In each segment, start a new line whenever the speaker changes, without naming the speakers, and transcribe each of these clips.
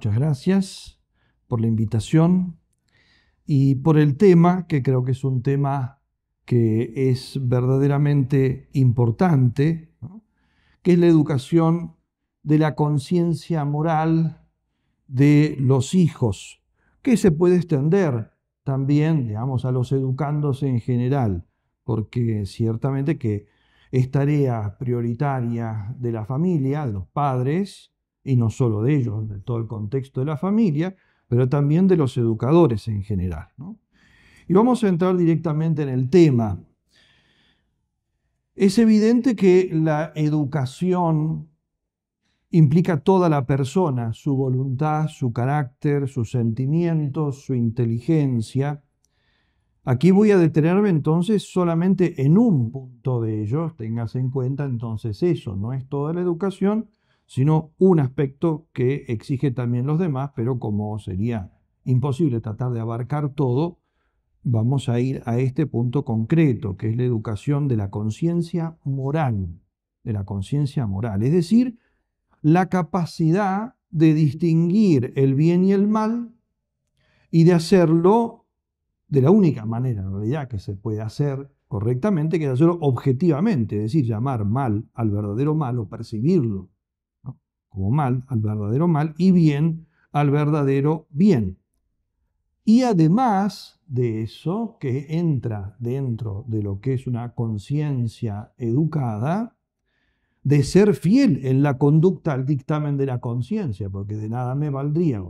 muchas gracias por la invitación y por el tema, que creo que es un tema que es verdaderamente importante, que es la educación de la conciencia moral de los hijos, que se puede extender también, a los educandos en general, porque ciertamente que es tarea prioritaria de la familia, de los padres, y no solo de ellos, de todo el contexto de la familia, pero también de los educadores en general. Y vamos a entrar directamente en el tema. Es evidente que la educación implica toda la persona, su voluntad, su carácter, sus sentimientos, su inteligencia. Aquí voy a detenerme entonces solamente en un punto de ellos, tengas en cuenta entonces eso, no es toda la educación, sino un aspecto que exige también los demás, pero como sería imposible tratar de abarcar todo, vamos a ir a este punto concreto, que es la educación de la conciencia moral, de la conciencia moral, es decir, la capacidad de distinguir el bien y el mal y de hacerlo de la única manera, en realidad, que se puede hacer correctamente, que es hacerlo objetivamente, es decir, llamar mal al verdadero mal o percibirlo como mal, al verdadero mal, y bien al verdadero bien. Y además de eso, que entra dentro de lo que es una conciencia educada, de ser fiel en la conducta al dictamen de la conciencia, porque de nada me valdría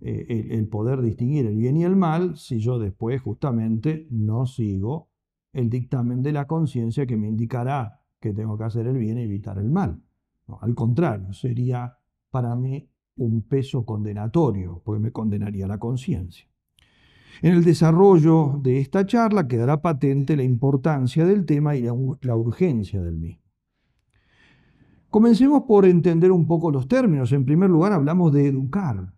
eh, el, poder distinguir el bien y el mal si yo después justamente no sigo el dictamen de la conciencia que me indicará que tengo que hacer el bien y evitar el mal al contrario, sería para mí un peso condenatorio, porque me condenaría la conciencia. En el desarrollo de esta charla quedará patente la importancia del tema y la urgencia del mismo. Comencemos por entender un poco los términos. En primer lugar, hablamos de educar.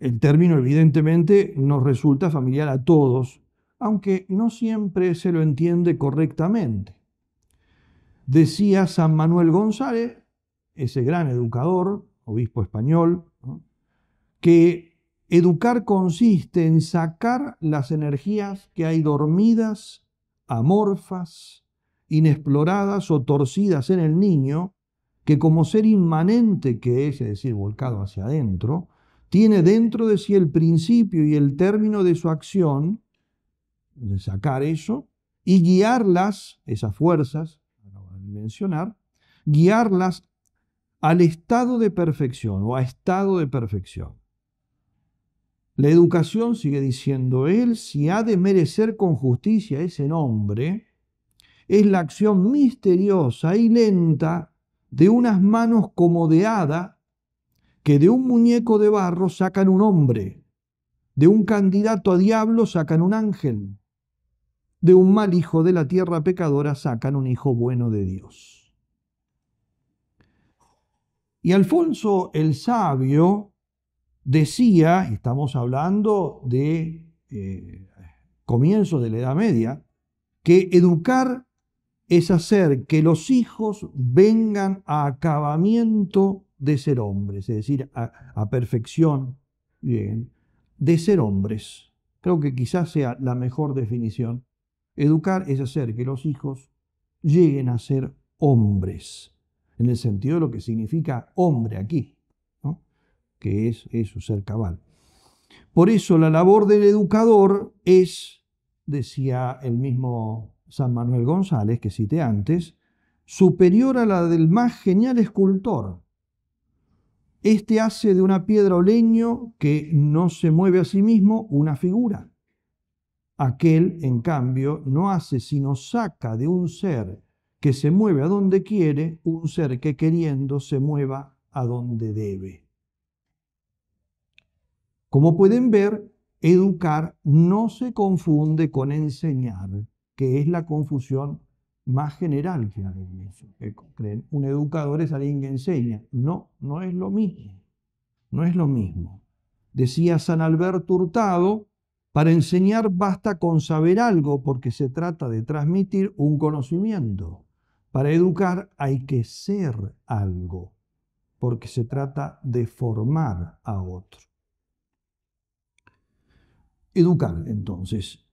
El término evidentemente nos resulta familiar a todos, aunque no siempre se lo entiende correctamente. Decía San Manuel González, ese gran educador, obispo español, que educar consiste en sacar las energías que hay dormidas, amorfas, inexploradas o torcidas en el niño, que como ser inmanente que es, es decir, volcado hacia adentro, tiene dentro de sí el principio y el término de su acción, de sacar eso, y guiarlas, esas fuerzas, mencionar, guiarlas al estado de perfección o a estado de perfección. La educación, sigue diciendo él, si ha de merecer con justicia ese nombre, es la acción misteriosa y lenta de unas manos como de hada que de un muñeco de barro sacan un hombre, de un candidato a diablo sacan un ángel, de un mal hijo de la tierra pecadora sacan un hijo bueno de Dios. Y Alfonso el Sabio decía, estamos hablando de eh, comienzos de la Edad Media, que educar es hacer que los hijos vengan a acabamiento de ser hombres, es decir, a, perfección, bien, de ser hombres. Creo que quizás sea la mejor definición Educar es hacer que los hijos lleguen a ser hombres, en el sentido de lo que significa hombre aquí, que es eso, ser cabal. Por eso la labor del educador es, decía el mismo San Manuel González, que cité antes, superior a la del más genial escultor. Este hace de una piedra o leño que no se mueve a sí mismo una figura. Aquel, en cambio, no hace sino saca de un ser que se mueve a donde quiere un ser que queriendo se mueva a donde debe. Como pueden ver, educar no se confunde con enseñar, que es la confusión más general que hay en eso. Creen, un educador es alguien que enseña. No, no es lo mismo. No es lo mismo. Decía San Alberto Hurtado, para enseñar basta con saber algo porque se trata de transmitir un conocimiento. Para educar hay que ser algo porque se trata de formar a otro. Educar, entonces.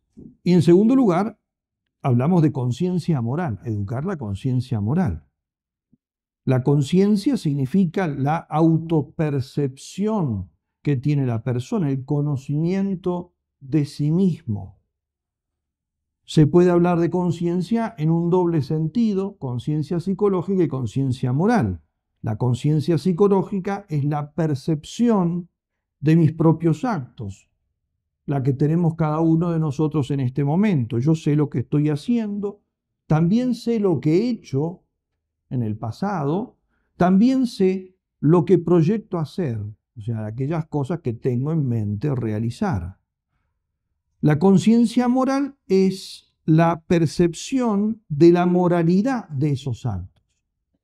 Y en segundo lugar, hablamos de conciencia moral, educar la conciencia moral. La conciencia significa la autopercepción que tiene la persona, el conocimiento de sí mismo. Se puede hablar de conciencia en un doble sentido, conciencia psicológica y conciencia moral. La conciencia psicológica es la percepción de mis propios actos, la que tenemos cada uno de nosotros en este momento. Yo sé lo que estoy haciendo, también sé lo que he hecho en el pasado, también sé lo que proyecto hacer, o sea, aquellas cosas que tengo en mente realizar. La conciencia moral es la percepción de la moralidad de esos actos.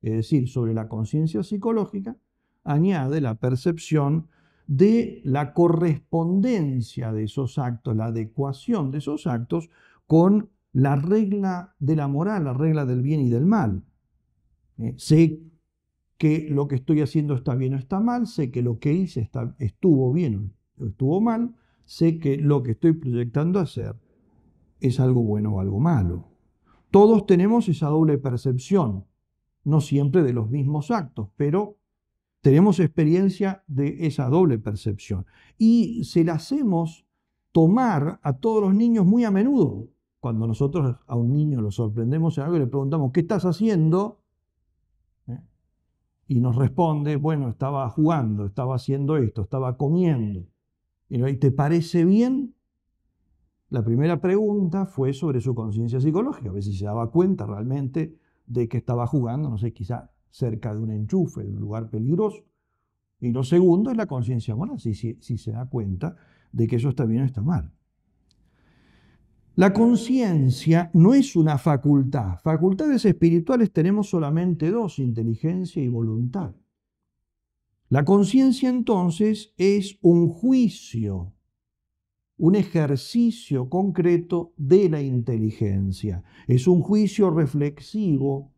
Es decir, sobre la conciencia psicológica añade la percepción de la correspondencia de esos actos, la adecuación de esos actos con la regla de la moral, la regla del bien y del mal. Eh, sé que lo que estoy haciendo está bien o está mal, sé que lo que hice está, estuvo bien o estuvo mal, sé que lo que estoy proyectando hacer es algo bueno o algo malo. Todos tenemos esa doble percepción, no siempre de los mismos actos, pero tenemos experiencia de esa doble percepción. Y se la hacemos tomar a todos los niños muy a menudo. Cuando nosotros a un niño lo sorprendemos en algo y le preguntamos, ¿qué estás haciendo? ¿eh? Y nos responde, bueno, estaba jugando, estaba haciendo esto, estaba comiendo. ¿Y te parece bien? La primera pregunta fue sobre su conciencia psicológica, a ver si se daba cuenta realmente de que estaba jugando, no sé, quizá cerca de un enchufe, de un lugar peligroso. Y lo segundo es la conciencia moral, si, si se da cuenta de que eso está bien o está mal. La conciencia no es una facultad. Facultades espirituales tenemos solamente dos, inteligencia y voluntad. La conciencia entonces es un juicio, un ejercicio concreto de la inteligencia. Es un juicio reflexivo,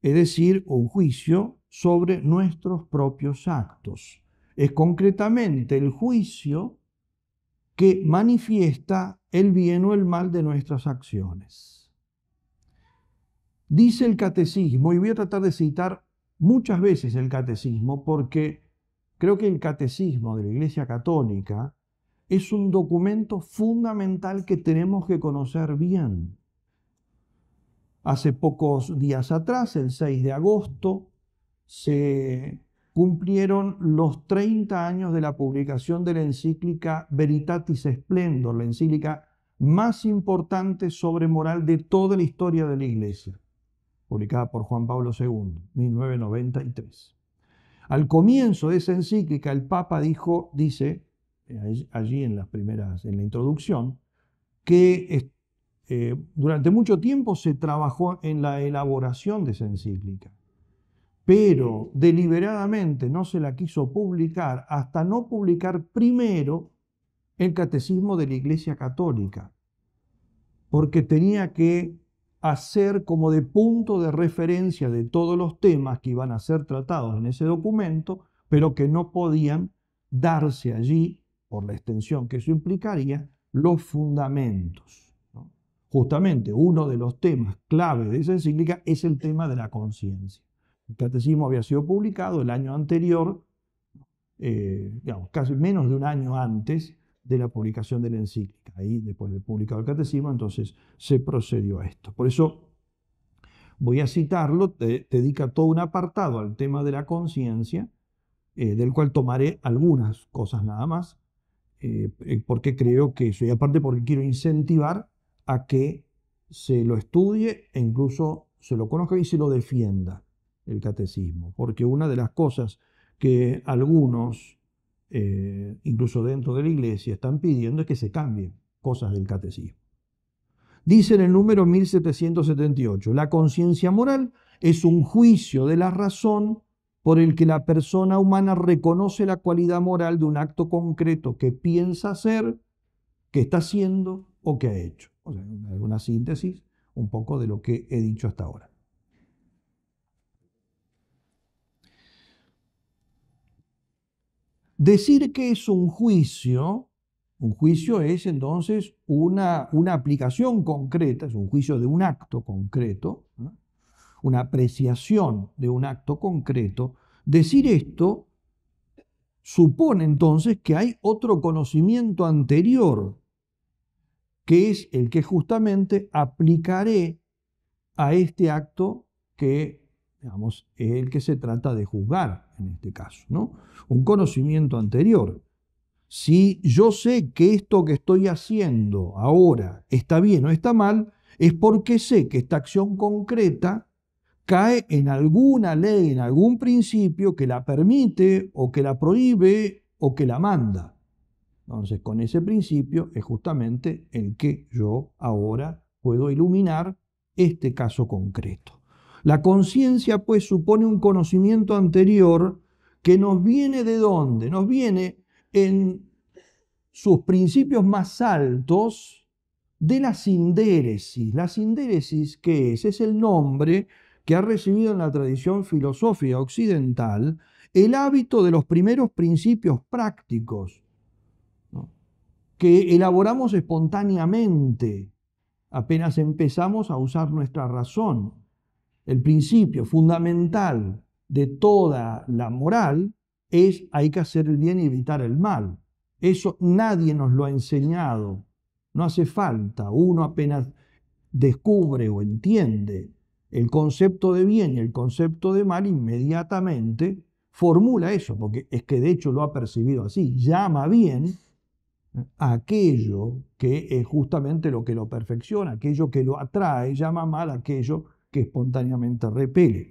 es decir, un juicio sobre nuestros propios actos. Es concretamente el juicio que manifiesta el bien o el mal de nuestras acciones. Dice el catecismo, y voy a tratar de citar muchas veces el catecismo porque creo que el catecismo de la Iglesia Católica es un documento fundamental que tenemos que conocer bien. Hace pocos días atrás, el 6 de agosto, se cumplieron los 30 años de la publicación de la encíclica Veritatis Splendor, la encíclica más importante sobre moral de toda la historia de la Iglesia publicada por Juan Pablo II, 1993. Al comienzo de esa encíclica, el Papa dijo, dice, eh, allí en las primeras, en la introducción, que eh, durante mucho tiempo se trabajó en la elaboración de esa encíclica, pero deliberadamente no se la quiso publicar hasta no publicar primero el catecismo de la Iglesia Católica, porque tenía que hacer como de punto de referencia de todos los temas que iban a ser tratados en ese documento, pero que no podían darse allí, por la extensión que eso implicaría, los fundamentos. Justamente uno de los temas clave de esa encíclica es el tema de la conciencia. El catecismo había sido publicado el año anterior, eh, casi menos de un año antes, de la publicación de la encíclica. Ahí, después de publicado el catecismo, entonces se procedió a esto. Por eso voy a citarlo, te, dedica todo un apartado al tema de la conciencia, eh, del cual tomaré algunas cosas nada más, eh, eh, porque creo que eso, y aparte porque quiero incentivar a que se lo estudie e incluso se lo conozca y se lo defienda el catecismo, porque una de las cosas que algunos eh, incluso dentro de la iglesia, están pidiendo que se cambien cosas del catecismo. Dice en el número 1778, la conciencia moral es un juicio de la razón por el que la persona humana reconoce la cualidad moral de un acto concreto que piensa hacer, que está haciendo o que ha hecho. O sea, una síntesis un poco de lo que he dicho hasta ahora. Decir que es un juicio, un juicio es entonces una, una aplicación concreta, es un juicio de un acto concreto, una apreciación de un acto concreto. Decir esto supone entonces que hay otro conocimiento anterior, que es el que justamente aplicaré a este acto que, es el que se trata de juzgar en este caso, ¿no? Un conocimiento anterior. Si yo sé que esto que estoy haciendo ahora está bien o está mal, es porque sé que esta acción concreta cae en alguna ley, en algún principio que la permite o que la prohíbe o que la manda. Entonces, con ese principio es justamente el que yo ahora puedo iluminar este caso concreto. La conciencia, pues, supone un conocimiento anterior que nos viene de dónde? Nos viene en sus principios más altos de la sindéresis. La sindéresis, ¿qué es? Es el nombre que ha recibido en la tradición filosófica occidental el hábito de los primeros principios prácticos que elaboramos espontáneamente apenas empezamos a usar nuestra razón el principio fundamental de toda la moral es hay que hacer el bien y evitar el mal. Eso nadie nos lo ha enseñado. No hace falta. Uno apenas descubre o entiende el concepto de bien y el concepto de mal, inmediatamente formula eso, porque es que de hecho lo ha percibido así. Llama bien aquello que es justamente lo que lo perfecciona, aquello que lo atrae, llama mal aquello que espontáneamente repele.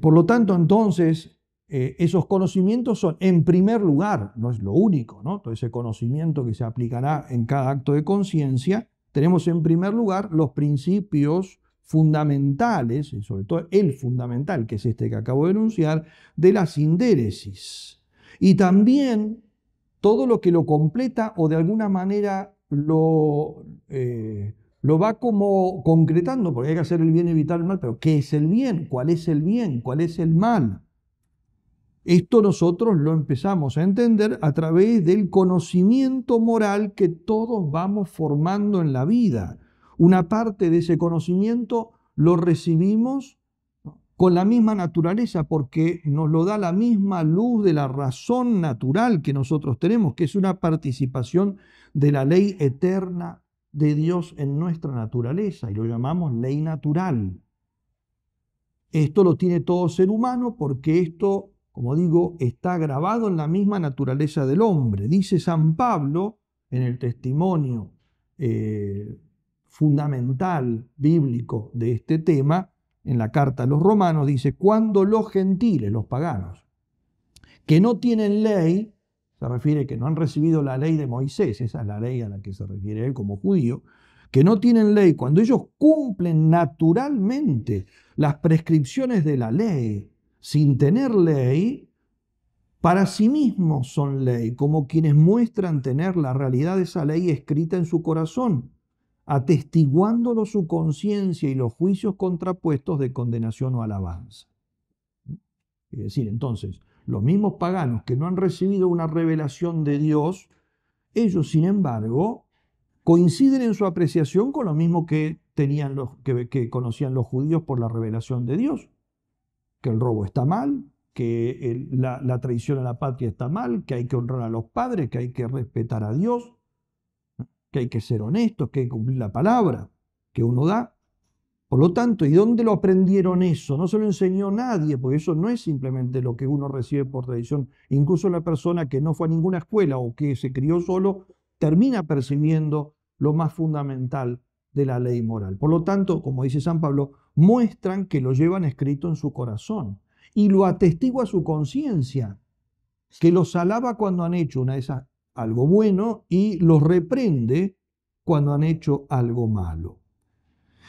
por lo tanto, entonces, eh, esos conocimientos son, en primer lugar, no es lo único, ¿no? todo ese conocimiento que se aplicará en cada acto de conciencia, tenemos en primer lugar los principios fundamentales, y sobre todo el fundamental, que es este que acabo de enunciar, de la sindéresis. Y también todo lo que lo completa o de alguna manera lo, eh, lo va como concretando, porque hay que hacer el bien y evitar el mal, pero ¿qué es el bien? ¿Cuál es el bien? ¿Cuál es el mal? Esto nosotros lo empezamos a entender a través del conocimiento moral que todos vamos formando en la vida. Una parte de ese conocimiento lo recibimos con la misma naturaleza, porque nos lo da la misma luz de la razón natural que nosotros tenemos, que es una participación de la ley eterna de Dios en nuestra naturaleza y lo llamamos ley natural. Esto lo tiene todo ser humano porque esto, como digo, está grabado en la misma naturaleza del hombre. Dice San Pablo en el testimonio eh, fundamental bíblico de este tema, en la carta a los romanos, dice, cuando los gentiles, los paganos, que no tienen ley, se refiere que no han recibido la ley de Moisés, esa es la ley a la que se refiere él como judío, que no tienen ley, cuando ellos cumplen naturalmente las prescripciones de la ley, sin tener ley, para sí mismos son ley, como quienes muestran tener la realidad de esa ley escrita en su corazón, atestiguándolo su conciencia y los juicios contrapuestos de condenación o alabanza. Es decir, entonces, los mismos paganos que no han recibido una revelación de Dios, ellos, sin embargo, coinciden en su apreciación con lo mismo que tenían los que, conocían los judíos por la revelación de Dios, que el robo está mal, que la, la, traición a la patria está mal, que hay que honrar a los padres, que hay que respetar a Dios, que hay que ser honestos, que hay que cumplir la palabra que uno da. Por lo tanto, ¿y dónde lo aprendieron eso? No se lo enseñó nadie, porque eso no es simplemente lo que uno recibe por tradición. Incluso la persona que no fue a ninguna escuela o que se crió solo, termina percibiendo lo más fundamental de la ley moral. Por lo tanto, como dice San Pablo, muestran que lo llevan escrito en su corazón y lo atestigua su conciencia, que los alaba cuando han hecho una de algo bueno y los reprende cuando han hecho algo malo.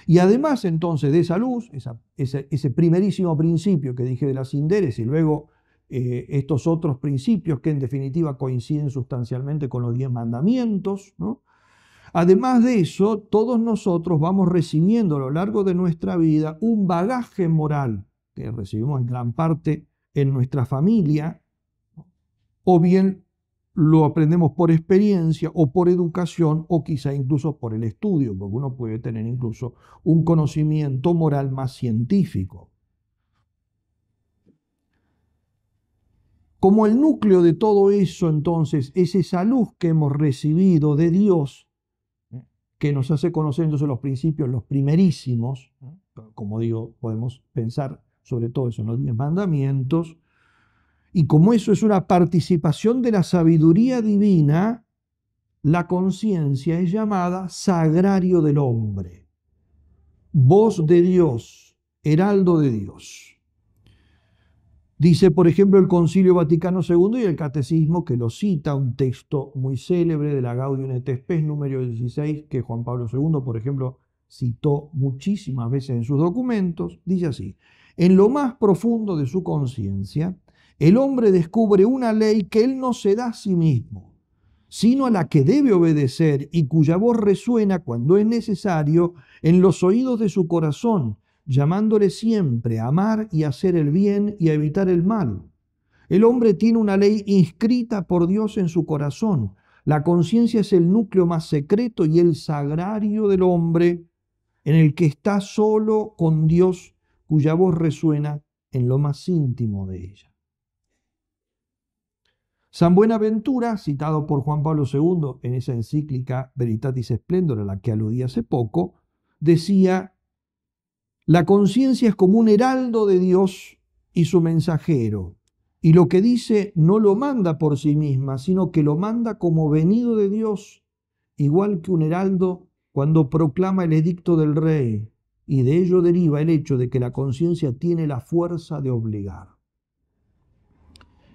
Y además entonces de esa luz, ese, primerísimo principio que dije de las cinderes y luego eh, estos otros principios que en definitiva coinciden sustancialmente con los diez mandamientos, ¿no? Además de eso, todos nosotros vamos recibiendo a lo largo de nuestra vida un bagaje moral que recibimos en gran parte en nuestra familia, o bien lo aprendemos por experiencia o por educación o quizá incluso por el estudio, porque uno puede tener incluso un conocimiento moral más científico. Como el núcleo de todo eso entonces es esa luz que hemos recibido de Dios, que nos hace conocer entonces los principios, los primerísimos, como digo, podemos pensar sobre todo eso en los diez mandamientos, y como eso es una participación de la sabiduría divina, la conciencia es llamada sagrario del hombre, voz de Dios, heraldo de Dios. Dice, por ejemplo, el Concilio Vaticano II y el Catecismo, que lo cita, un texto muy célebre de la Gaudium et número 16, que Juan Pablo II, por ejemplo, citó muchísimas veces en sus documentos, dice así, en lo más profundo de su conciencia, el hombre descubre una ley que él no se da a sí mismo, sino a la que debe obedecer y cuya voz resuena cuando es necesario en los oídos de su corazón, llamándole siempre a amar y hacer el bien y a evitar el mal. El hombre tiene una ley inscrita por Dios en su corazón. La conciencia es el núcleo más secreto y el sagrario del hombre en el que está solo con Dios, cuya voz resuena en lo más íntimo de ella. San Buenaventura, citado por Juan Pablo II en esa encíclica Veritatis Splendor a la que aludí hace poco, decía, la conciencia es como un heraldo de Dios y su mensajero, y lo que dice no lo manda por sí misma, sino que lo manda como venido de Dios, igual que un heraldo cuando proclama el edicto del rey, y de ello deriva el hecho de que la conciencia tiene la fuerza de obligar.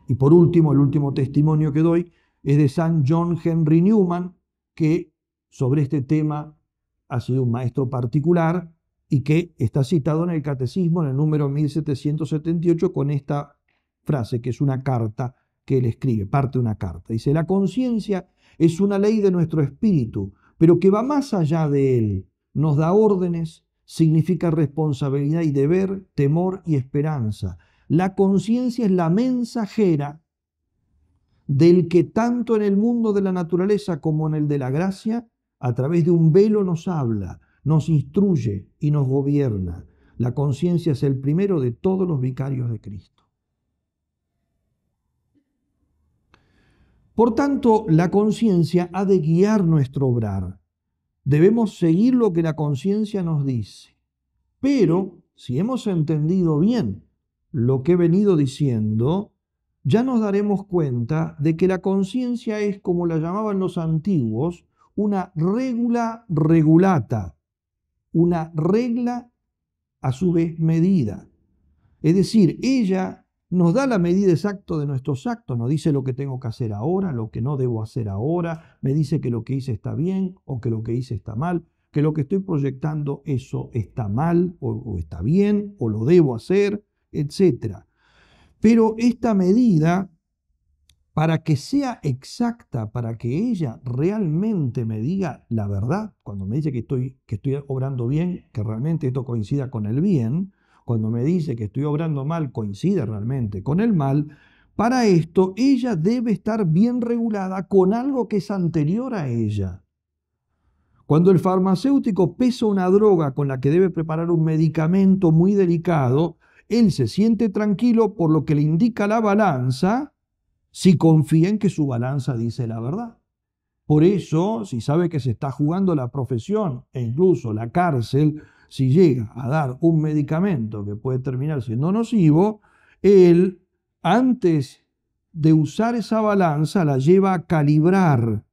Y por último, el último testimonio que doy es de San John Henry Newman, que sobre este tema ha sido un maestro particular y que está citado en el Catecismo en el número 1778 con esta frase, que es una carta que él escribe, parte de una carta. Dice, la conciencia es una ley de nuestro espíritu, pero que va más allá de él. Nos da órdenes, significa responsabilidad y deber, temor y esperanza. La conciencia es la mensajera del que tanto en el mundo de la naturaleza como en el de la gracia, a través de un velo nos habla, nos instruye y nos gobierna. La conciencia es el primero de todos los vicarios de Cristo. Por tanto, la conciencia ha de guiar nuestro obrar. Debemos seguir lo que la conciencia nos dice. Pero, si hemos entendido bien lo que he venido diciendo, ya nos daremos cuenta de que la conciencia es, como la llamaban los antiguos, una regula regulata, una regla a su vez medida. Es decir, ella nos da la medida exacta de nuestros actos, nos dice lo que tengo que hacer ahora, lo que no debo hacer ahora, me dice que lo que hice está bien o que lo que hice está mal, que lo que estoy proyectando eso está mal o, o está bien o lo debo hacer etcétera Pero esta medida, para que sea exacta, para que ella realmente me diga la verdad, cuando me dice que estoy, que estoy obrando bien, que realmente esto coincida con el bien, cuando me dice que estoy obrando mal, coincide realmente con el mal, para esto ella debe estar bien regulada con algo que es anterior a ella. Cuando el farmacéutico pesa una droga con la que debe preparar un medicamento muy delicado, él se siente tranquilo por lo que le indica la balanza si confía en que su balanza dice la verdad. Por eso, si sabe que se está jugando la profesión e incluso la cárcel, si llega a dar un medicamento que puede terminar siendo nocivo, él antes de usar esa balanza la lleva a calibrar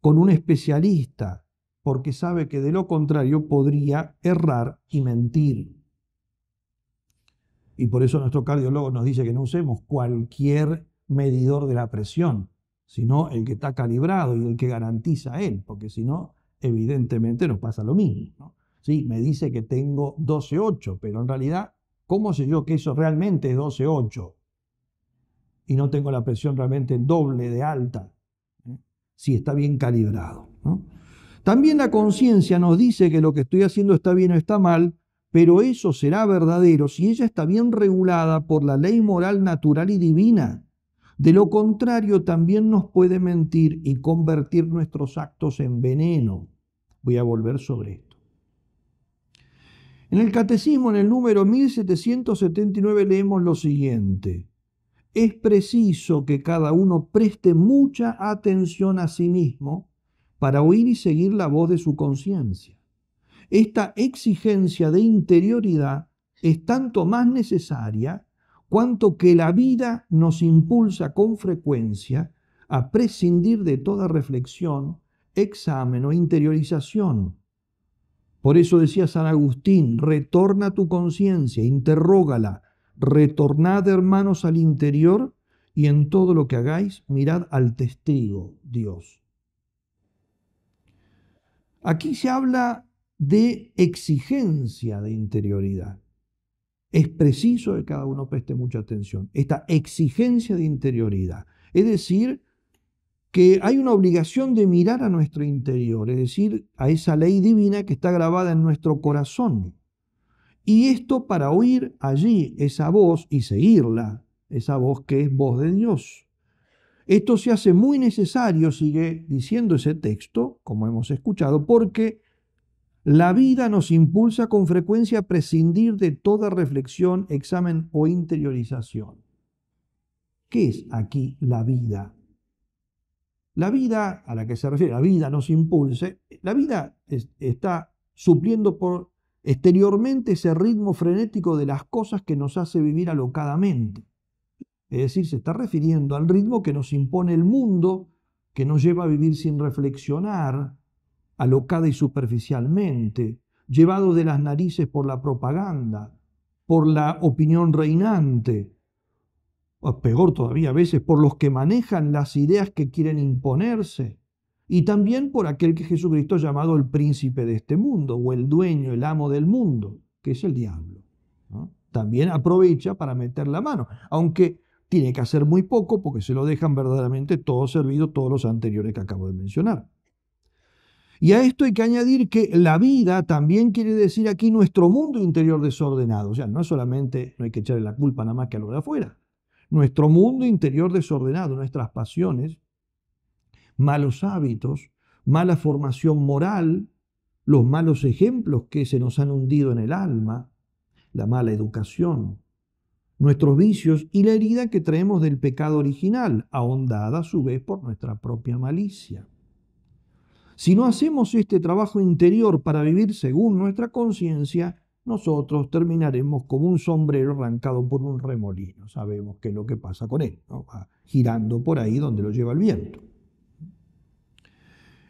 con un especialista, porque sabe que de lo contrario podría errar y mentir y por eso nuestro cardiólogo nos dice que no usemos cualquier medidor de la presión, sino el que está calibrado y el que garantiza él, porque si no, evidentemente nos pasa lo mismo. me dice que tengo 12.8, pero en realidad, ¿cómo sé yo que eso realmente es 12.8? Y no tengo la presión realmente doble de alta, ¿eh? si está bien calibrado. También la conciencia nos dice que lo que estoy haciendo está bien o está mal, pero eso será verdadero si ella está bien regulada por la ley moral natural y divina. De lo contrario, también nos puede mentir y convertir nuestros actos en veneno. Voy a volver sobre esto. En el Catecismo, en el número 1779, leemos lo siguiente. Es preciso que cada uno preste mucha atención a sí mismo para oír y seguir la voz de su conciencia esta exigencia de interioridad es tanto más necesaria cuanto que la vida nos impulsa con frecuencia a prescindir de toda reflexión, examen o interiorización. Por eso decía San Agustín, retorna tu conciencia, interrógala, retornad hermanos al interior y en todo lo que hagáis mirad al testigo, Dios. Aquí se habla de exigencia de interioridad. Es preciso que cada uno preste mucha atención. Esta exigencia de interioridad. Es decir, que hay una obligación de mirar a nuestro interior, es decir, a esa ley divina que está grabada en nuestro corazón. Y esto para oír allí esa voz y seguirla, esa voz que es voz de Dios. Esto se hace muy necesario, sigue diciendo ese texto, como hemos escuchado, porque la vida nos impulsa con frecuencia a prescindir de toda reflexión, examen o interiorización. ¿Qué es aquí la vida? La vida a la que se refiere, la vida nos impulse, la vida está supliendo por exteriormente ese ritmo frenético de las cosas que nos hace vivir alocadamente. Es decir, se está refiriendo al ritmo que nos impone el mundo, que nos lleva a vivir sin reflexionar, alocada y superficialmente, llevado de las narices por la propaganda, por la opinión reinante, o pues peor todavía a veces, por los que manejan las ideas que quieren imponerse, y también por aquel que Jesucristo ha llamado el príncipe de este mundo, o el dueño, el amo del mundo, que es el diablo. También aprovecha para meter la mano, aunque tiene que hacer muy poco porque se lo dejan verdaderamente todo servido todos los anteriores que acabo de mencionar. Y a esto hay que añadir que la vida también quiere decir aquí nuestro mundo interior desordenado. O sea, no es solamente no hay que echarle la culpa nada más que a lo de afuera. Nuestro mundo interior desordenado, nuestras pasiones, malos hábitos, mala formación moral, los malos ejemplos que se nos han hundido en el alma, la mala educación, nuestros vicios y la herida que traemos del pecado original, ahondada a su vez por nuestra propia malicia. Si no hacemos este trabajo interior para vivir según nuestra conciencia, nosotros terminaremos como un sombrero arrancado por un remolino. Sabemos qué es lo que pasa con él, Va girando por ahí donde lo lleva el viento.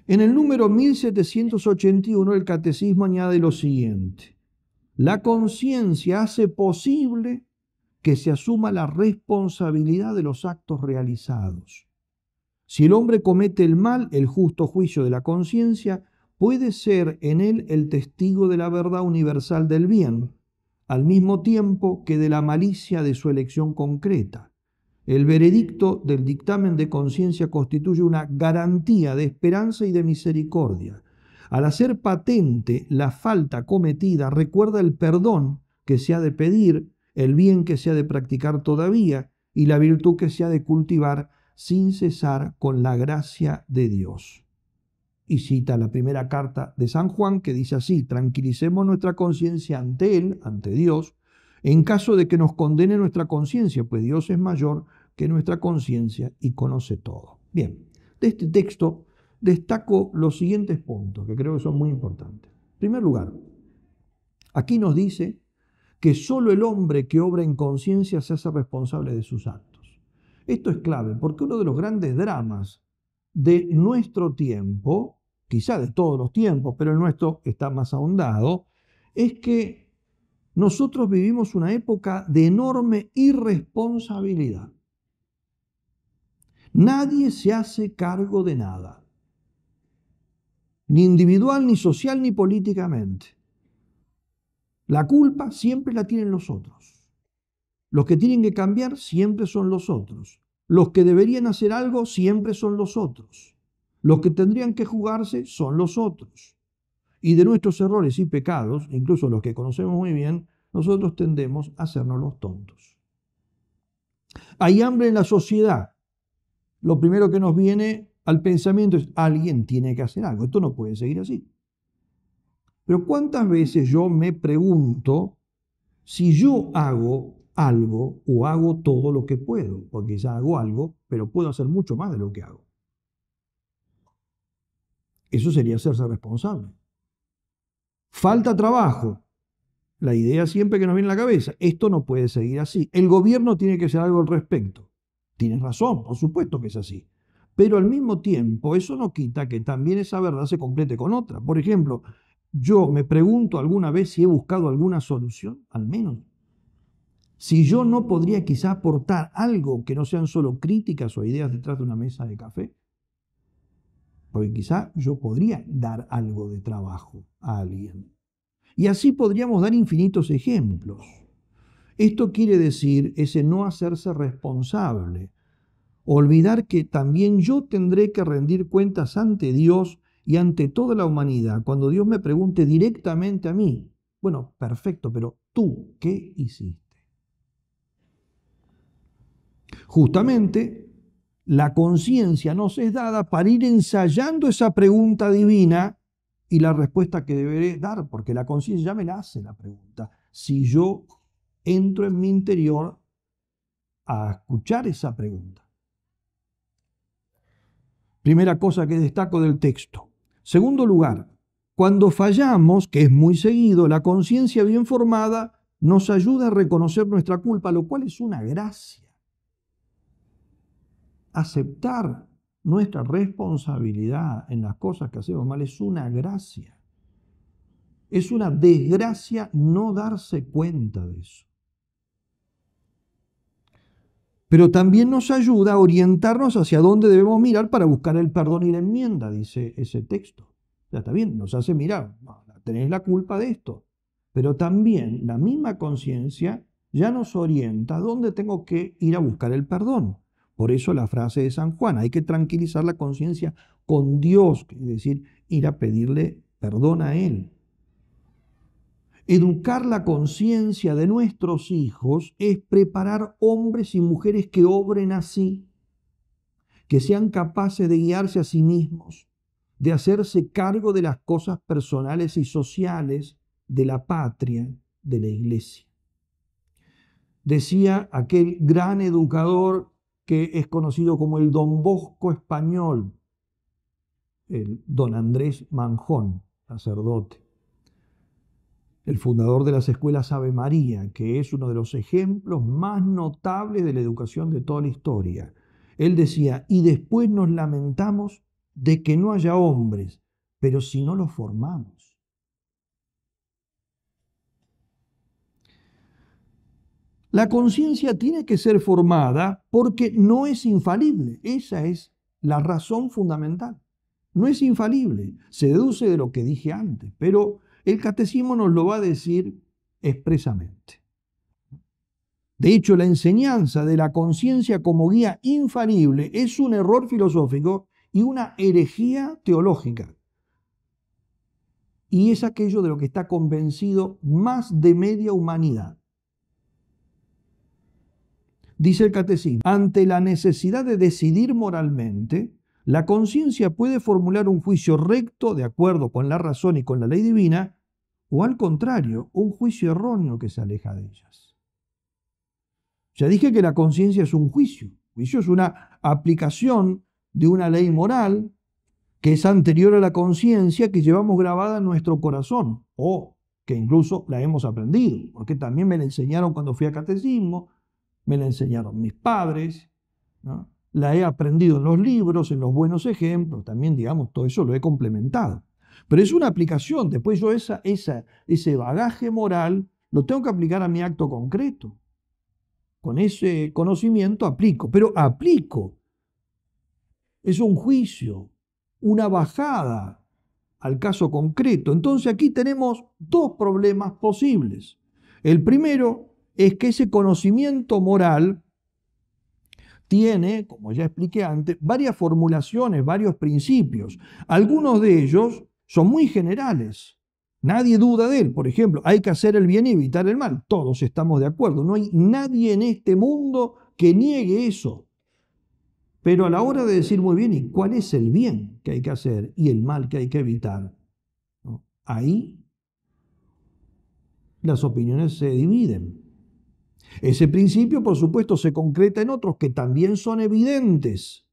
En el número 1781 el catecismo añade lo siguiente. La conciencia hace posible que se asuma la responsabilidad de los actos realizados si el hombre comete el mal, el justo juicio de la conciencia puede ser en él el testigo de la verdad universal del bien, al mismo tiempo que de la malicia de su elección concreta. El veredicto del dictamen de conciencia constituye una garantía de esperanza y de misericordia. Al hacer patente la falta cometida, recuerda el perdón que se ha de pedir, el bien que se ha de practicar todavía y la virtud que se ha de cultivar sin cesar con la gracia de Dios. Y cita la primera carta de San Juan que dice así, tranquilicemos nuestra conciencia ante Él, ante Dios, en caso de que nos condene nuestra conciencia, pues Dios es mayor que nuestra conciencia y conoce todo. Bien, de este texto destaco los siguientes puntos que creo que son muy importantes. En primer lugar, aquí nos dice que solo el hombre que obra en conciencia se hace responsable de sus actos. Esto es clave porque uno de los grandes dramas de nuestro tiempo, quizá de todos los tiempos, pero el nuestro está más ahondado, es que nosotros vivimos una época de enorme irresponsabilidad. Nadie se hace cargo de nada, ni individual, ni social, ni políticamente. La culpa siempre la tienen los otros. Los que tienen que cambiar siempre son los otros. Los que deberían hacer algo siempre son los otros. Los que tendrían que jugarse son los otros. Y de nuestros errores y pecados, incluso los que conocemos muy bien, nosotros tendemos a hacernos los tontos. Hay hambre en la sociedad. Lo primero que nos viene al pensamiento es, alguien tiene que hacer algo, esto no puede seguir así. Pero ¿cuántas veces yo me pregunto si yo hago algo o hago todo lo que puedo, porque ya hago algo, pero puedo hacer mucho más de lo que hago. Eso sería hacerse responsable. Falta trabajo. La idea siempre que nos viene a la cabeza, esto no puede seguir así. El gobierno tiene que hacer algo al respecto. Tienes razón, por supuesto que es así. Pero al mismo tiempo, eso no quita que también esa verdad se complete con otra. Por ejemplo, yo me pregunto alguna vez si he buscado alguna solución, al menos si yo no podría quizá aportar algo que no sean solo críticas o ideas detrás de una mesa de café, porque quizá yo podría dar algo de trabajo a alguien. Y así podríamos dar infinitos ejemplos. Esto quiere decir ese no hacerse responsable, olvidar que también yo tendré que rendir cuentas ante Dios y ante toda la humanidad cuando Dios me pregunte directamente a mí, bueno, perfecto, pero tú, ¿qué hiciste? Justamente la conciencia nos es dada para ir ensayando esa pregunta divina y la respuesta que deberé dar, porque la conciencia ya me la hace la pregunta. Si yo entro en mi interior a escuchar esa pregunta. Primera cosa que destaco del texto. Segundo lugar, cuando fallamos, que es muy seguido, la conciencia bien formada nos ayuda a reconocer nuestra culpa, lo cual es una gracia aceptar nuestra responsabilidad en las cosas que hacemos mal es una gracia. Es una desgracia no darse cuenta de eso. Pero también nos ayuda a orientarnos hacia dónde debemos mirar para buscar el perdón y la enmienda, dice ese texto. Ya está bien, nos hace mirar, tenéis la culpa de esto. Pero también la misma conciencia ya nos orienta a dónde tengo que ir a buscar el perdón. Por eso la frase de San Juan, hay que tranquilizar la conciencia con Dios, es decir, ir a pedirle perdón a Él. Educar la conciencia de nuestros hijos es preparar hombres y mujeres que obren así, que sean capaces de guiarse a sí mismos, de hacerse cargo de las cosas personales y sociales de la patria, de la iglesia. Decía aquel gran educador que es conocido como el Don Bosco español, el Don Andrés Manjón, sacerdote, el fundador de las escuelas Ave María, que es uno de los ejemplos más notables de la educación de toda la historia. Él decía, y después nos lamentamos de que no haya hombres, pero si no los formamos. La conciencia tiene que ser formada porque no es infalible. Esa es la razón fundamental. No es infalible. Se deduce de lo que dije antes, pero el catecismo nos lo va a decir expresamente. De hecho, la enseñanza de la conciencia como guía infalible es un error filosófico y una herejía teológica. Y es aquello de lo que está convencido más de media humanidad. Dice el catecismo, ante la necesidad de decidir moralmente, la conciencia puede formular un juicio recto de acuerdo con la razón y con la ley divina, o al contrario, un juicio erróneo que se aleja de ellas. Ya dije que la conciencia es un juicio. juicio es una aplicación de una ley moral que es anterior a la conciencia que llevamos grabada en nuestro corazón, o que incluso la hemos aprendido, porque también me la enseñaron cuando fui a catecismo, me la enseñaron mis padres, la he aprendido en los libros, en los buenos ejemplos, también digamos, todo eso lo he complementado. Pero es una aplicación, después yo esa, ese bagaje moral lo tengo que aplicar a mi acto concreto. Con ese conocimiento aplico, pero aplico. Es un juicio, una bajada al caso concreto. Entonces aquí tenemos dos problemas posibles. El primero es que ese conocimiento moral tiene, como ya expliqué antes, varias formulaciones, varios principios. Algunos de ellos son muy generales. Nadie duda de él. Por ejemplo, hay que hacer el bien y evitar el mal. Todos estamos de acuerdo. No hay nadie en este mundo que niegue eso. Pero a la hora de decir muy bien, ¿y cuál es el bien que hay que hacer y el mal que hay que evitar? Ahí las opiniones se dividen. Ese principio, por supuesto, se concreta en otros que también son evidentes,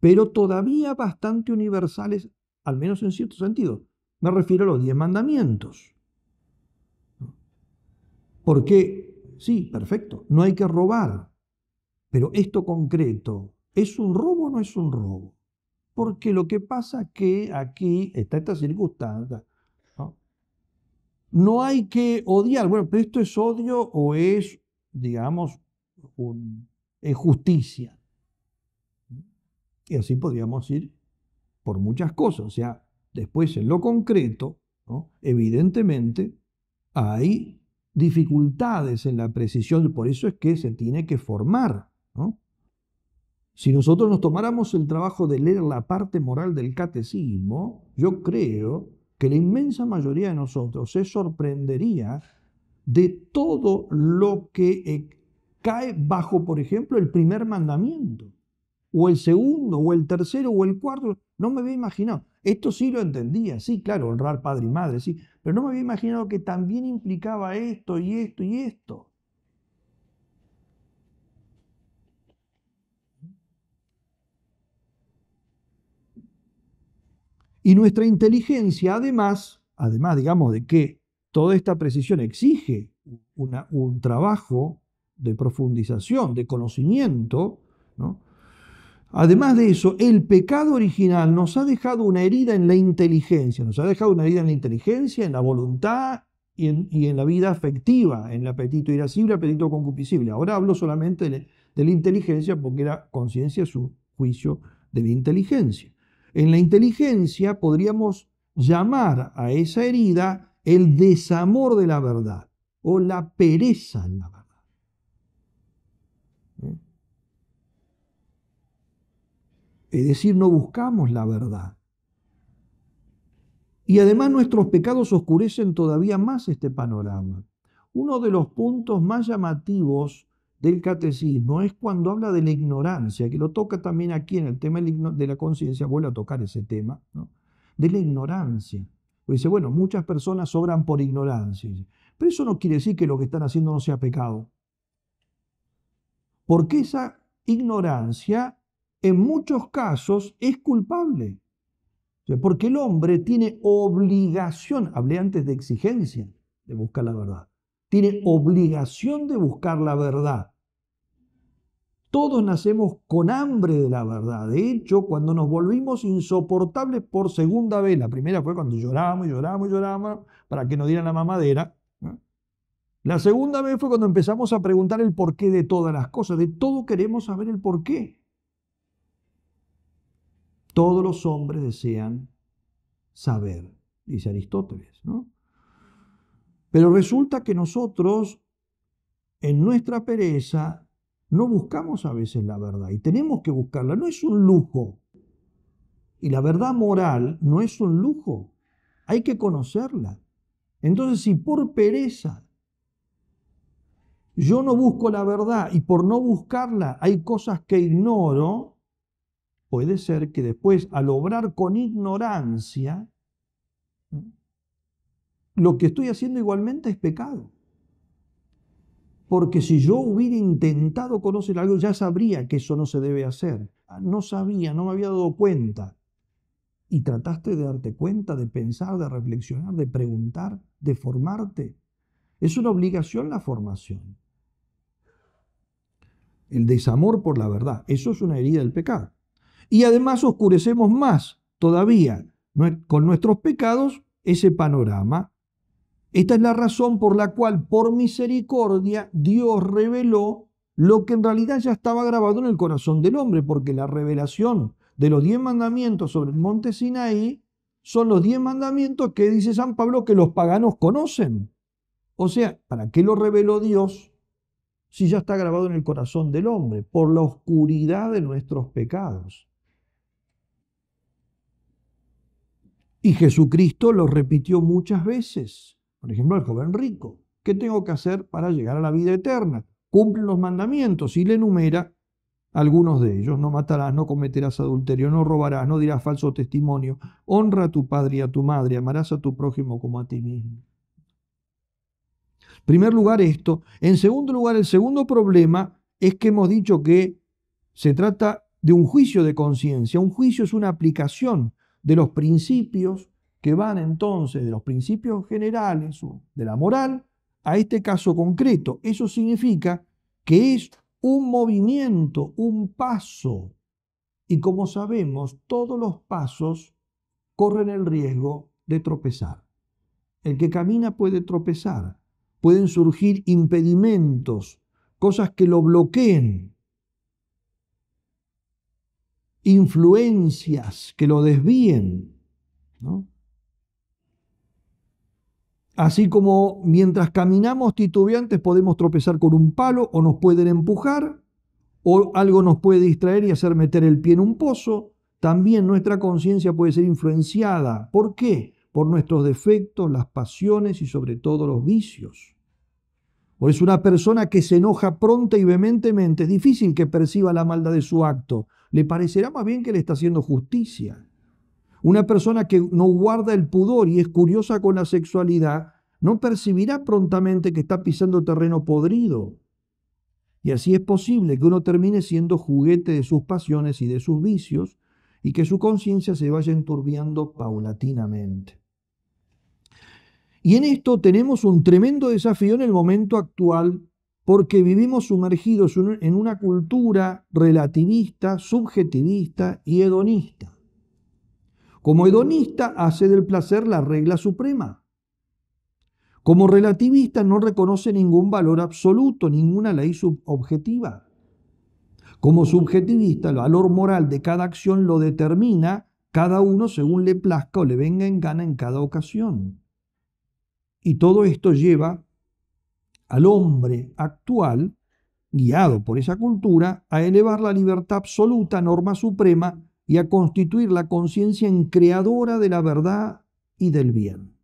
pero todavía bastante universales, al menos en cierto sentido. Me refiero a los diez mandamientos. Porque, sí, perfecto, no hay que robar, pero esto concreto, ¿es un robo o no es un robo? Porque lo que pasa es que aquí está esta circunstancia, no hay que odiar. Bueno, pero esto es odio o es digamos, en justicia. Y así podríamos ir por muchas cosas. O sea, después en lo concreto, evidentemente, hay dificultades en la precisión, por eso es que se tiene que formar. Si nosotros nos tomáramos el trabajo de leer la parte moral del catecismo, yo creo que la inmensa mayoría de nosotros se sorprendería de todo lo que eh, cae bajo, por ejemplo, el primer mandamiento, o el segundo, o el tercero, o el cuarto. No me había imaginado. Esto sí lo entendía, sí, claro, honrar padre y madre, sí, pero no me había imaginado que también implicaba esto y esto y esto. Y nuestra inteligencia, además, además, digamos, de que toda esta precisión exige un trabajo de profundización, de conocimiento. Además de eso, el pecado original nos ha dejado una herida en la inteligencia, nos ha dejado una herida en la inteligencia, en la voluntad y en, la vida afectiva, en el apetito irascible, apetito concupiscible. Ahora hablo solamente de, la inteligencia porque era conciencia su juicio de la inteligencia. En la inteligencia podríamos llamar a esa herida el desamor de la verdad o la pereza en la verdad. ¿Eh? Es decir, no buscamos la verdad. Y además nuestros pecados oscurecen todavía más este panorama. Uno de los puntos más llamativos del catecismo es cuando habla de la ignorancia, que lo toca también aquí en el tema de la conciencia, vuelve a tocar ese tema, de la ignorancia. Pues dice, bueno, muchas personas obran por ignorancia. Pero eso no quiere decir que lo que están haciendo no sea pecado. Porque esa ignorancia en muchos casos es culpable. Porque el hombre tiene obligación, hablé antes de exigencia, de buscar la verdad. Tiene obligación de buscar la verdad. Todos nacemos con hambre de la verdad. De hecho, cuando nos volvimos insoportables por segunda vez, la primera fue cuando llorábamos y llorábamos y llorábamos para que nos dieran la mamadera. La segunda vez fue cuando empezamos a preguntar el porqué de todas las cosas. De todo queremos saber el porqué. Todos los hombres desean saber, dice Aristóteles, Pero resulta que nosotros, en nuestra pereza, no buscamos a veces la verdad y tenemos que buscarla, no es un lujo. Y la verdad moral no es un lujo, hay que conocerla. Entonces, si por pereza yo no busco la verdad y por no buscarla hay cosas que ignoro, puede ser que después al obrar con ignorancia, lo que estoy haciendo igualmente es pecado. Porque si yo hubiera intentado conocer algo, ya sabría que eso no se debe hacer. Ah, no sabía, no me había dado cuenta. Y trataste de darte cuenta, de pensar, de reflexionar, de preguntar, de formarte. Es una obligación la formación. El desamor por la verdad, eso es una herida del pecado. Y además oscurecemos más todavía con nuestros pecados ese panorama esta es la razón por la cual, por misericordia, Dios reveló lo que en realidad ya estaba grabado en el corazón del hombre, porque la revelación de los diez mandamientos sobre el monte Sinaí son los diez mandamientos que dice San Pablo que los paganos conocen. O sea, ¿para qué lo reveló Dios si ya está grabado en el corazón del hombre? Por la oscuridad de nuestros pecados. Y Jesucristo lo repitió muchas veces. Por ejemplo, el joven rico. ¿Qué tengo que hacer para llegar a la vida eterna? Cumple los mandamientos y le enumera algunos de ellos. No matarás, no cometerás adulterio, no robarás, no dirás falso testimonio. Honra a tu padre y a tu madre, amarás a tu prójimo como a ti mismo. En primer lugar, esto. En segundo lugar, el segundo problema es que hemos dicho que se trata de un juicio de conciencia. Un juicio es una aplicación de los principios que van entonces de los principios generales de la moral a este caso concreto. Eso significa que es un movimiento, un paso. Y como sabemos, todos los pasos corren el riesgo de tropezar. El que camina puede tropezar. Pueden surgir impedimentos, cosas que lo bloqueen, influencias que lo desvíen. ¿no? Así como mientras caminamos titubeantes podemos tropezar con un palo o nos pueden empujar o algo nos puede distraer y hacer meter el pie en un pozo, también nuestra conciencia puede ser influenciada. ¿Por qué? Por nuestros defectos, las pasiones y sobre todo los vicios. O es una persona que se enoja pronta y vehementemente es difícil que perciba la maldad de su acto. Le parecerá más bien que le está haciendo justicia. Una persona que no guarda el pudor y es curiosa con la sexualidad, no percibirá prontamente que está pisando terreno podrido. Y así es posible que uno termine siendo juguete de sus pasiones y de sus vicios y que su conciencia se vaya enturbiando paulatinamente. Y en esto tenemos un tremendo desafío en el momento actual porque vivimos sumergidos en una cultura relativista, subjetivista y hedonista. Como hedonista hace del placer la regla suprema. Como relativista no reconoce ningún valor absoluto, ninguna ley subobjetiva. Como subjetivista, el valor moral de cada acción lo determina cada uno según le plazca o le venga en gana en cada ocasión. Y todo esto lleva al hombre actual, guiado por esa cultura, a elevar la libertad absoluta, norma suprema, y a constituir la conciencia en creadora de la verdad y del bien.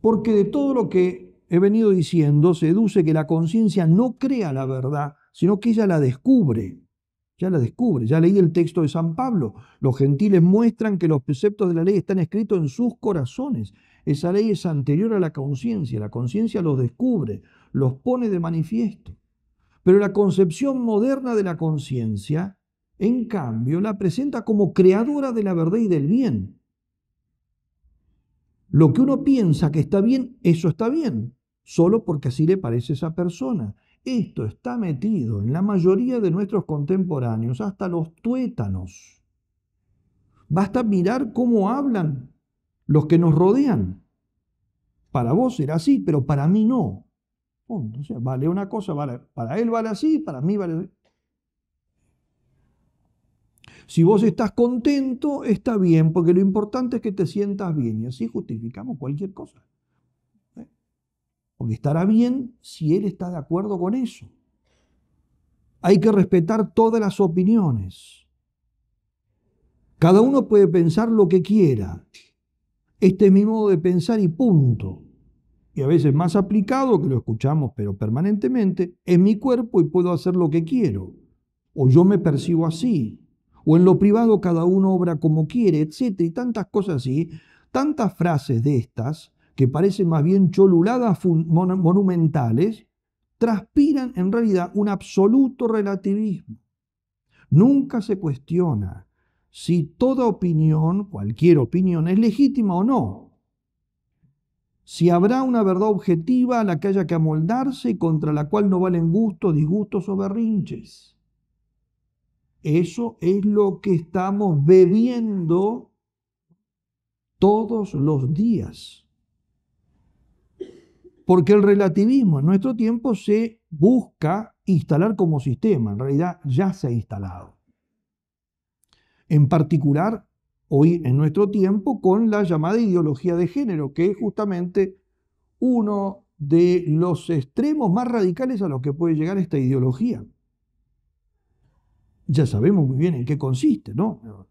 Porque de todo lo que he venido diciendo se deduce que la conciencia no crea la verdad, sino que ella la descubre. Ya la descubre, ya leí el texto de San Pablo. Los gentiles muestran que los preceptos de la ley están escritos en sus corazones. Esa ley es anterior a la conciencia, la conciencia los descubre, los pone de manifiesto. Pero la concepción moderna de la conciencia, en cambio, la presenta como creadora de la verdad y del bien. Lo que uno piensa que está bien, eso está bien, solo porque así le parece a esa persona. Esto está metido en la mayoría de nuestros contemporáneos, hasta los tuétanos. Basta mirar cómo hablan los que nos rodean. Para vos era así, pero para mí no. Punto. O sea, vale una cosa, para él vale así, para mí vale así. Si vos estás contento, está bien, porque lo importante es que te sientas bien y así justificamos cualquier cosa. ¿Eh? Porque estará bien si él está de acuerdo con eso. Hay que respetar todas las opiniones. Cada uno puede pensar lo que quiera. Este es mi modo de pensar y punto y a veces más aplicado, que lo escuchamos pero permanentemente, en mi cuerpo y puedo hacer lo que quiero, o yo me percibo así, o en lo privado cada uno obra como quiere, etc. Y tantas cosas así, tantas frases de estas, que parecen más bien choluladas monumentales, transpiran en realidad un absoluto relativismo. Nunca se cuestiona si toda opinión, cualquier opinión, es legítima o no si habrá una verdad objetiva a la que haya que amoldarse contra la cual no valen gustos, disgustos o berrinches. Eso es lo que estamos bebiendo todos los días. Porque el relativismo en nuestro tiempo se busca instalar como sistema, en realidad ya se ha instalado. En particular, hoy en nuestro tiempo con la llamada ideología de género, que es justamente uno de los extremos más radicales a los que puede llegar esta ideología. Ya sabemos muy bien en qué consiste, ¿no?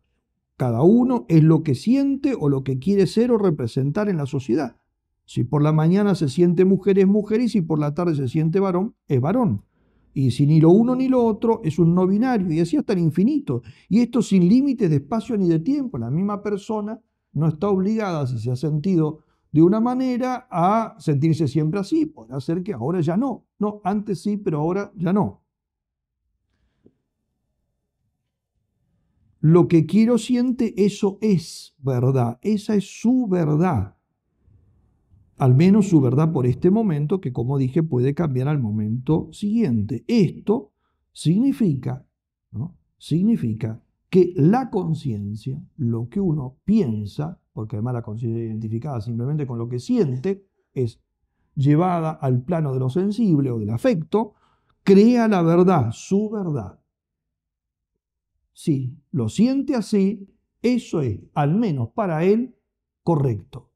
Cada uno es lo que siente o lo que quiere ser o representar en la sociedad. Si por la mañana se siente mujer es mujer y si por la tarde se siente varón es varón. Y si ni lo uno ni lo otro es un no binario, y así hasta el infinito. Y esto sin límites de espacio ni de tiempo. La misma persona no está obligada, si se ha sentido de una manera, a sentirse siempre así. Podrá ser que ahora ya no. No, antes sí, pero ahora ya no. Lo que quiero siente, eso es verdad. Esa es su verdad al menos su verdad por este momento, que como dije puede cambiar al momento siguiente. Esto significa, significa que la conciencia, lo que uno piensa, porque además la conciencia es identificada simplemente con lo que siente, es llevada al plano de lo sensible o del afecto, crea la verdad, su verdad. Si lo siente así, eso es, al menos para él, correcto.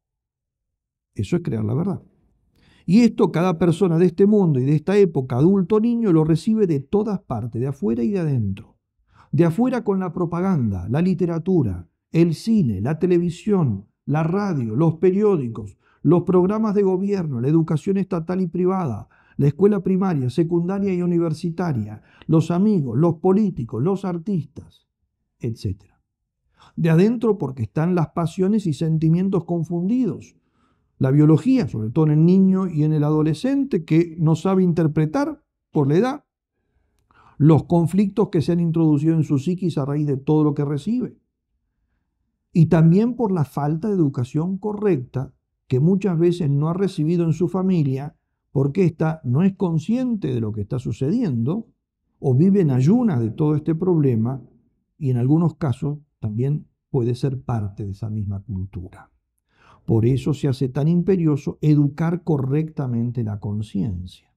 Eso es crear la verdad. Y esto cada persona de este mundo y de esta época, adulto o niño, lo recibe de todas partes, de afuera y de adentro. De afuera con la propaganda, la literatura, el cine, la televisión, la radio, los periódicos, los programas de gobierno, la educación estatal y privada, la escuela primaria, secundaria y universitaria, los amigos, los políticos, los artistas, etc. De adentro porque están las pasiones y sentimientos confundidos, la biología, sobre todo en el niño y en el adolescente, que no sabe interpretar por la edad los conflictos que se han introducido en su psiquis a raíz de todo lo que recibe. Y también por la falta de educación correcta que muchas veces no ha recibido en su familia porque ésta no es consciente de lo que está sucediendo o vive en ayunas de todo este problema y en algunos casos también puede ser parte de esa misma cultura. Por eso se hace tan imperioso educar correctamente la conciencia.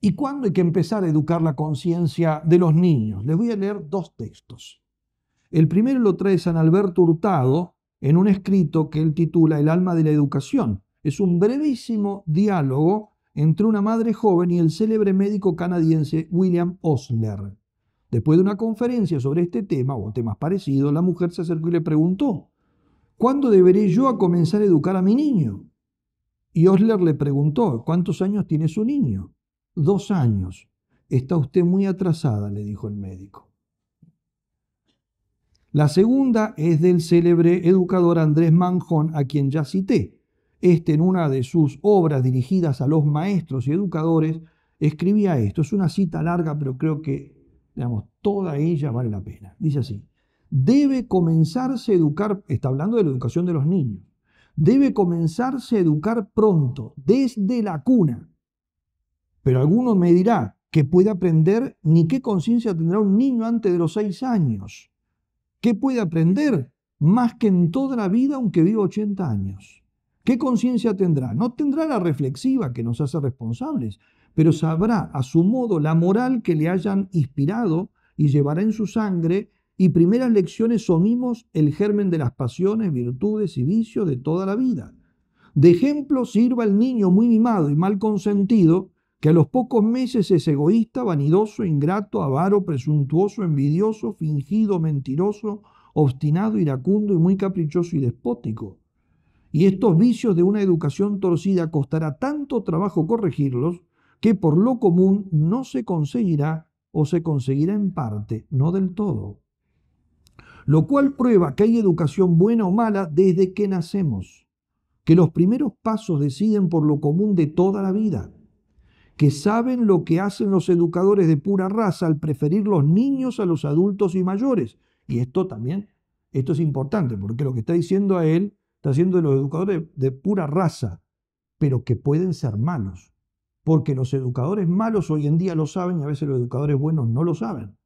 ¿Y cuándo hay que empezar a educar la conciencia de los niños? Les voy a leer dos textos. El primero lo trae San Alberto Hurtado en un escrito que él titula El alma de la educación. Es un brevísimo diálogo entre una madre joven y el célebre médico canadiense William Osler. Después de una conferencia sobre este tema o temas parecidos, la mujer se acercó y le preguntó, ¿cuándo deberé yo a comenzar a educar a mi niño? Y Osler le preguntó, ¿cuántos años tiene su niño? Dos años. Está usted muy atrasada, le dijo el médico. La segunda es del célebre educador Andrés Manjón, a quien ya cité. Este en una de sus obras dirigidas a los maestros y educadores escribía esto. Es una cita larga, pero creo que digamos, toda ella vale la pena. Dice así, debe comenzarse a educar, está hablando de la educación de los niños, debe comenzarse a educar pronto, desde la cuna. Pero alguno me dirá que puede aprender ni qué conciencia tendrá un niño antes de los seis años. ¿Qué puede aprender más que en toda la vida aunque viva 80 años? ¿Qué conciencia tendrá? No tendrá la reflexiva que nos hace responsables, pero sabrá a su modo la moral que le hayan inspirado y llevará en su sangre y primeras lecciones somimos el germen de las pasiones, virtudes y vicios de toda la vida. De ejemplo sirva el niño muy mimado y mal consentido, que a los pocos meses es egoísta, vanidoso, ingrato, avaro, presuntuoso, envidioso, fingido, mentiroso, obstinado, iracundo y muy caprichoso y despótico y estos vicios de una educación torcida costará tanto trabajo corregirlos que por lo común no se conseguirá o se conseguirá en parte, no del todo. Lo cual prueba que hay educación buena o mala desde que nacemos, que los primeros pasos deciden por lo común de toda la vida, que saben lo que hacen los educadores de pura raza al preferir los niños a los adultos y mayores. Y esto también, esto es importante, porque lo que está diciendo a él está haciendo los educadores de pura raza, pero que pueden ser malos. Porque los educadores malos hoy en día lo saben y a veces los educadores buenos no lo saben.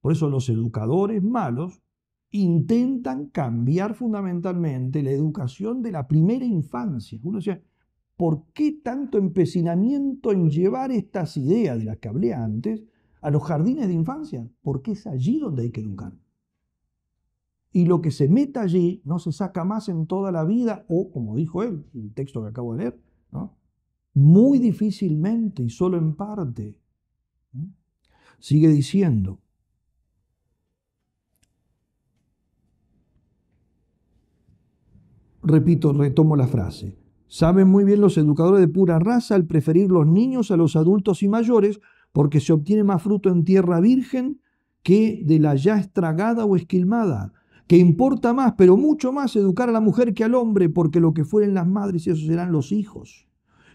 Por eso los educadores malos intentan cambiar fundamentalmente la educación de la primera infancia. Uno decía, ¿por qué tanto empecinamiento en llevar estas ideas de las que hablé antes a los jardines de infancia? Porque es allí donde hay que educar y lo que se meta allí no se saca más en toda la vida, o como dijo él, el texto que acabo de leer, muy difícilmente y solo en parte. Sigue diciendo. Repito, retomo la frase. Saben muy bien los educadores de pura raza al preferir los niños a los adultos y mayores, porque se obtiene más fruto en tierra virgen que de la ya estragada o esquilmada que importa más, pero mucho más educar a la mujer que al hombre, porque lo que fueren las madres, esos serán los hijos.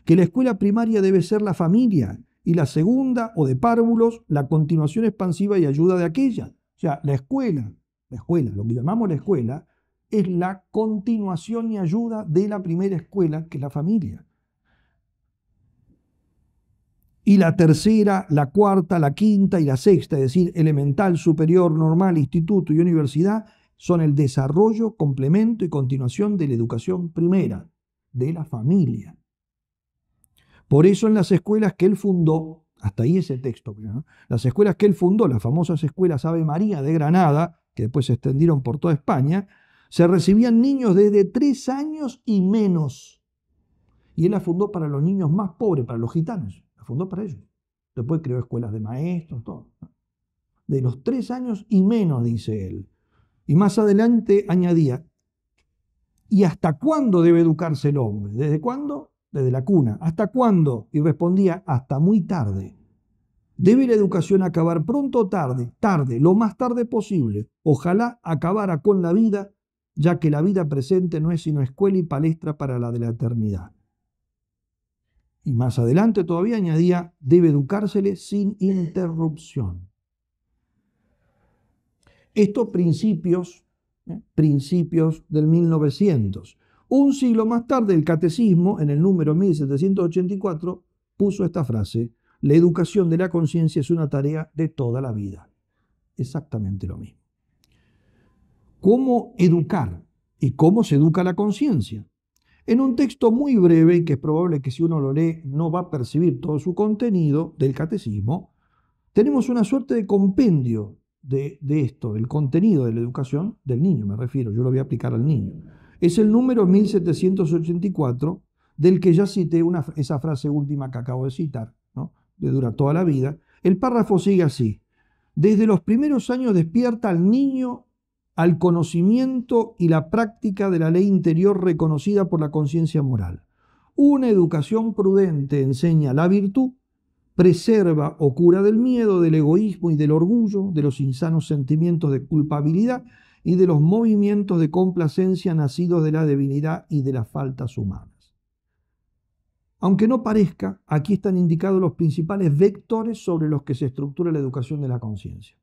Que la escuela primaria debe ser la familia y la segunda o de párvulos la continuación expansiva y ayuda de aquella. O sea, la escuela, la escuela, lo que llamamos la escuela, es la continuación y ayuda de la primera escuela, que es la familia. Y la tercera, la cuarta, la quinta y la sexta, es decir, elemental, superior, normal, instituto y universidad, son el desarrollo, complemento y continuación de la educación primera, de la familia. Por eso en las escuelas que él fundó, hasta ahí ese texto, las escuelas que él fundó, las famosas escuelas Ave María de Granada, que después se extendieron por toda España, se recibían niños desde tres años y menos. Y él la fundó para los niños más pobres, para los gitanos, la fundó para ellos. Después creó escuelas de maestros, todo. De los tres años y menos, dice él. Y más adelante añadía, ¿y hasta cuándo debe educarse el hombre? ¿Desde cuándo? Desde la cuna. ¿Hasta cuándo? Y respondía, hasta muy tarde. ¿Debe la educación acabar pronto o tarde? Tarde, lo más tarde posible. Ojalá acabara con la vida, ya que la vida presente no es sino escuela y palestra para la de la eternidad. Y más adelante todavía añadía, debe educársele sin interrupción. Estos principios, ¿eh? principios del 1900. Un siglo más tarde, el catecismo, en el número 1784, puso esta frase, la educación de la conciencia es una tarea de toda la vida. Exactamente lo mismo. ¿Cómo educar y cómo se educa la conciencia? En un texto muy breve y que es probable que si uno lo lee no va a percibir todo su contenido del catecismo, tenemos una suerte de compendio de, esto, del contenido de la educación del niño, me refiero, yo lo voy a aplicar al niño. Es el número 1784 del que ya cité una, esa frase última que acabo de citar, ¿no? que dura toda la vida. El párrafo sigue así. Desde los primeros años despierta al niño al conocimiento y la práctica de la ley interior reconocida por la conciencia moral. Una educación prudente enseña la virtud preserva o cura del miedo, del egoísmo y del orgullo, de los insanos sentimientos de culpabilidad y de los movimientos de complacencia nacidos de la debilidad y de las faltas humanas. Aunque no parezca, aquí están indicados los principales vectores sobre los que se estructura la educación de la conciencia.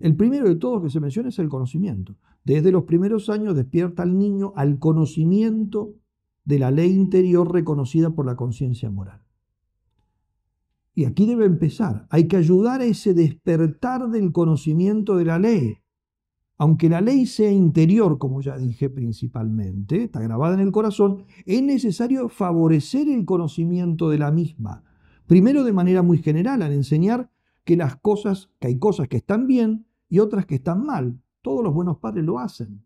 El primero de todos que se menciona es el conocimiento. Desde los primeros años despierta al niño al conocimiento de la ley interior reconocida por la conciencia moral. Y aquí debe empezar. Hay que ayudar a ese despertar del conocimiento de la ley. Aunque la ley sea interior, como ya dije principalmente, está grabada en el corazón, es necesario favorecer el conocimiento de la misma. Primero de manera muy general, al enseñar que las cosas, que hay cosas que están bien y otras que están mal. Todos los buenos padres lo hacen.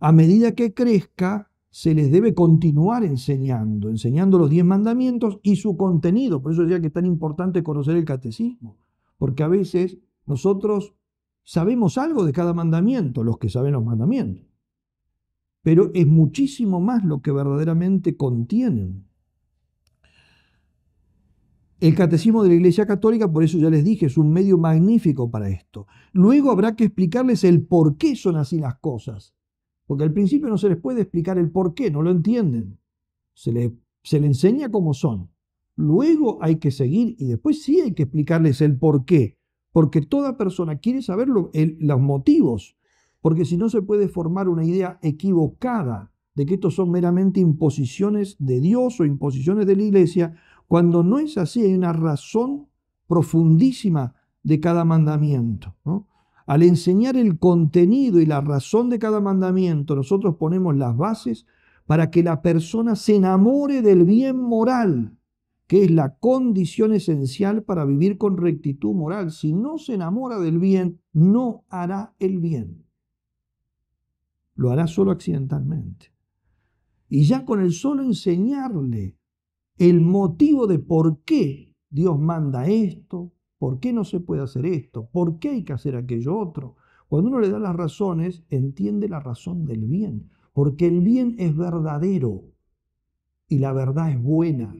A medida que crezca, se les debe continuar enseñando, enseñando los diez mandamientos y su contenido. Por eso decía que es tan importante conocer el catecismo, porque a veces nosotros sabemos algo de cada mandamiento, los que saben los mandamientos, pero es muchísimo más lo que verdaderamente contienen. El catecismo de la Iglesia Católica, por eso ya les dije, es un medio magnífico para esto. Luego habrá que explicarles el por qué son así las cosas porque al principio no se les puede explicar el por qué, no lo entienden. Se les se les enseña cómo son. Luego hay que seguir y después sí hay que explicarles el por qué. Porque toda persona quiere saber los motivos. Porque si no se puede formar una idea equivocada de que estos son meramente imposiciones de Dios o imposiciones de la iglesia, cuando no es así hay una razón profundísima de cada mandamiento. ¿no? al enseñar el contenido y la razón de cada mandamiento, nosotros ponemos las bases para que la persona se enamore del bien moral, que es la condición esencial para vivir con rectitud moral. Si no se enamora del bien, no hará el bien. Lo hará solo accidentalmente. Y ya con el solo enseñarle el motivo de por qué Dios manda esto, ¿Por qué no se puede hacer esto? ¿Por qué hay que hacer aquello otro? Cuando uno le da las razones, entiende la razón del bien, porque el bien es verdadero y la verdad es buena.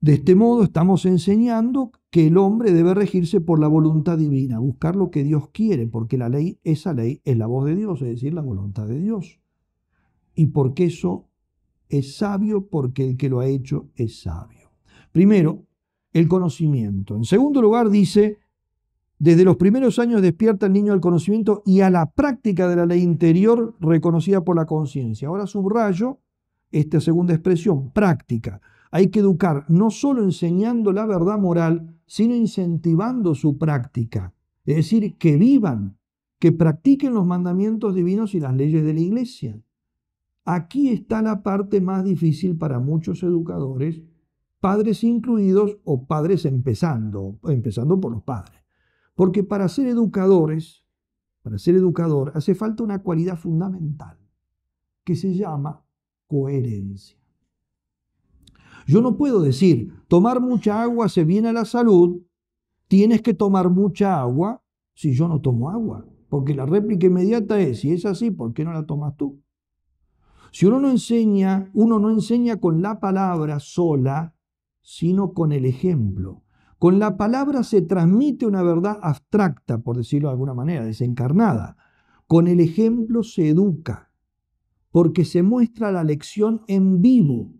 De este modo estamos enseñando que el hombre debe regirse por la voluntad divina, buscar lo que Dios quiere, porque la ley, esa ley es la voz de Dios, es decir, la voluntad de Dios. Y porque eso es sabio, porque el que lo ha hecho es sabio. Primero, el conocimiento. En segundo lugar, dice, desde los primeros años despierta el niño al conocimiento y a la práctica de la ley interior reconocida por la conciencia. Ahora subrayo esta segunda expresión, práctica. Hay que educar no solo enseñando la verdad moral, sino incentivando su práctica. Es decir, que vivan, que practiquen los mandamientos divinos y las leyes de la iglesia. Aquí está la parte más difícil para muchos educadores padres incluidos o padres empezando, empezando por los padres. Porque para ser educadores, para ser educador, hace falta una cualidad fundamental que se llama coherencia. Yo no puedo decir, tomar mucha agua se viene a la salud, tienes que tomar mucha agua si yo no tomo agua. Porque la réplica inmediata es, si es así, ¿por qué no la tomas tú? Si uno no enseña, uno no enseña con la palabra sola, sino con el ejemplo. Con la palabra se transmite una verdad abstracta, por decirlo de alguna manera, desencarnada. Con el ejemplo se educa, porque se muestra la lección en vivo.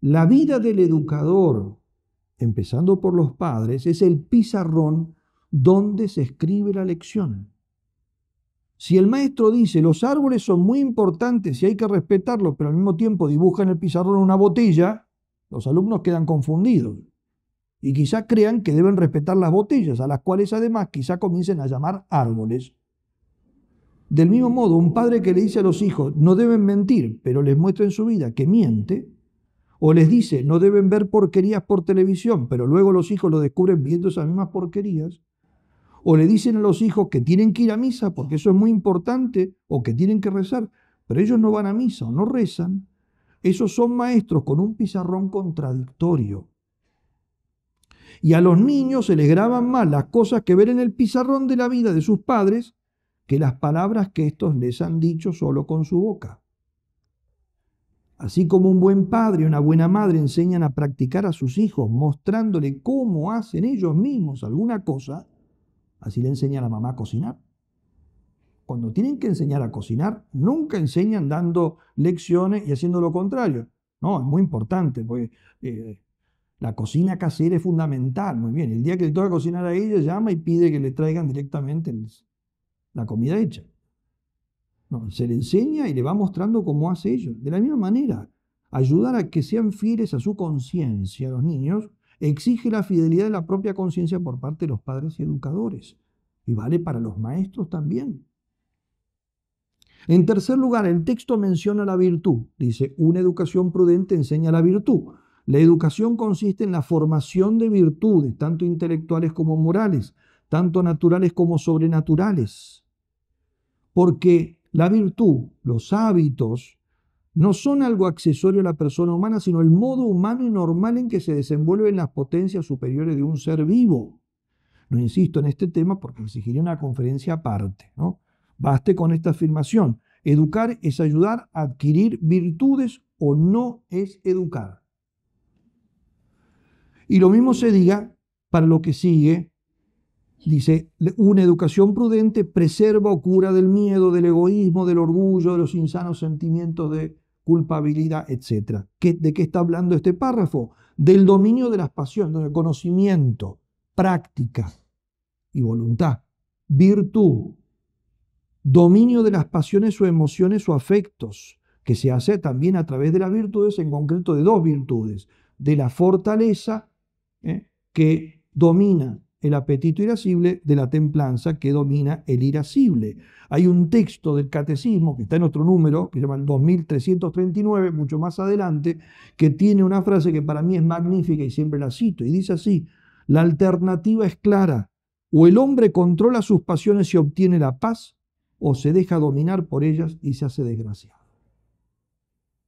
La vida del educador, empezando por los padres, es el pizarrón donde se escribe la lección. Si el maestro dice, los árboles son muy importantes y hay que respetarlos, pero al mismo tiempo dibuja en el pizarrón una botella, los alumnos quedan confundidos y quizás crean que deben respetar las botellas, a las cuales además quizá comiencen a llamar árboles. Del mismo modo, un padre que le dice a los hijos, no deben mentir, pero les muestra en su vida que miente, o les dice, no deben ver porquerías por televisión, pero luego los hijos lo descubren viendo esas mismas porquerías, o le dicen a los hijos que tienen que ir a misa porque eso es muy importante, o que tienen que rezar, pero ellos no van a misa o no rezan, esos son maestros con un pizarrón contradictorio. Y a los niños se les graban más las cosas que ver en el pizarrón de la vida de sus padres que las palabras que estos les han dicho solo con su boca. Así como un buen padre y una buena madre enseñan a practicar a sus hijos mostrándole cómo hacen ellos mismos alguna cosa, así le enseña a la mamá a cocinar cuando tienen que enseñar a cocinar, nunca enseñan dando lecciones y haciendo lo contrario. No, es muy importante, porque eh, la cocina casera es fundamental. Muy bien, el día que le toca cocinar a ella, llama y pide que le traigan directamente la comida hecha. No, se le enseña y le va mostrando cómo hace ellos. De la misma manera, ayudar a que sean fieles a su conciencia los niños exige la fidelidad de la propia conciencia por parte de los padres y educadores. Y vale para los maestros también. En tercer lugar, el texto menciona la virtud. Dice, una educación prudente enseña la virtud. La educación consiste en la formación de virtudes, tanto intelectuales como morales, tanto naturales como sobrenaturales. Porque la virtud, los hábitos, no son algo accesorio a la persona humana, sino el modo humano y normal en que se desenvuelven las potencias superiores de un ser vivo. No insisto en este tema porque exigiría una conferencia aparte, ¿no? Baste con esta afirmación. Educar es ayudar a adquirir virtudes o no es educar. Y lo mismo se diga para lo que sigue. Dice, una educación prudente preserva o cura del miedo, del egoísmo, del orgullo, de los insanos sentimientos de culpabilidad, etc. ¿De qué está hablando este párrafo? Del dominio de las pasiones, del conocimiento, práctica y voluntad, virtud, dominio de las pasiones o emociones o afectos, que se hace también a través de las virtudes, en concreto de dos virtudes, de la fortaleza ¿eh? que domina el apetito irascible, de la templanza que domina el irascible. Hay un texto del catecismo que está en otro número, que se llama el 2339, mucho más adelante, que tiene una frase que para mí es magnífica y siempre la cito, y dice así, la alternativa es clara, o el hombre controla sus pasiones y obtiene la paz, o se deja dominar por ellas y se hace desgraciado.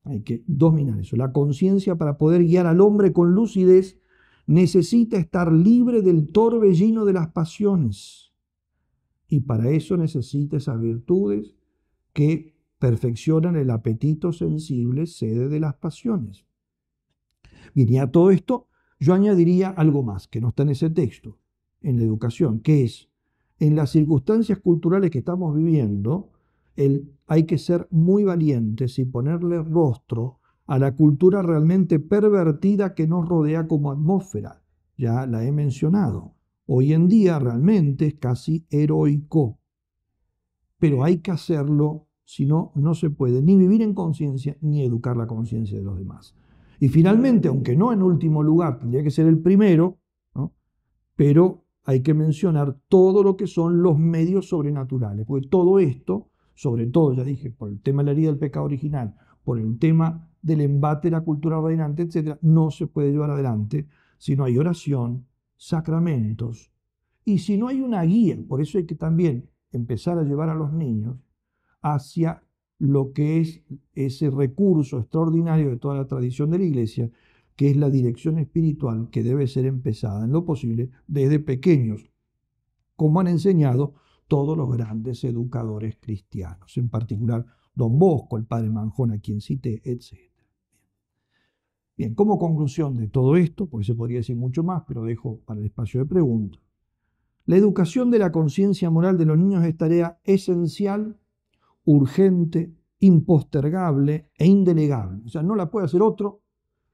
Hay que dominar eso. La conciencia para poder guiar al hombre con lucidez necesita estar libre del torbellino de las pasiones. Y para eso necesita esas virtudes que perfeccionan el apetito sensible, sede de las pasiones. Bien, y a todo esto yo añadiría algo más que no está en ese texto, en la educación, que es en las circunstancias culturales que estamos viviendo, hay que ser muy valientes y ponerle rostro a la cultura realmente pervertida que nos rodea como atmósfera. Ya la he mencionado. Hoy en día realmente es casi heroico. Pero hay que hacerlo, si no, no se puede ni vivir en conciencia ni educar la conciencia de los demás. Y finalmente, aunque no en último lugar, tendría que ser el primero, pero hay que mencionar todo lo que son los medios sobrenaturales, porque todo esto, sobre todo, ya dije, por el tema de la herida del pecado original, por el tema del embate de la cultura reinante, etc., no se puede llevar adelante si no hay oración, sacramentos, y si no hay una guía, por eso hay que también empezar a llevar a los niños hacia lo que es ese recurso extraordinario de toda la tradición de la iglesia, que es la dirección espiritual que debe ser empezada en lo posible desde pequeños, como han enseñado todos los grandes educadores cristianos, en particular don Bosco, el padre Manjón, a quien cité, etc. Bien, como conclusión de todo esto, porque se podría decir mucho más, pero dejo para el espacio de preguntas, la educación de la conciencia moral de los niños es tarea esencial, urgente, impostergable e indelegable. O sea, no la puede hacer otro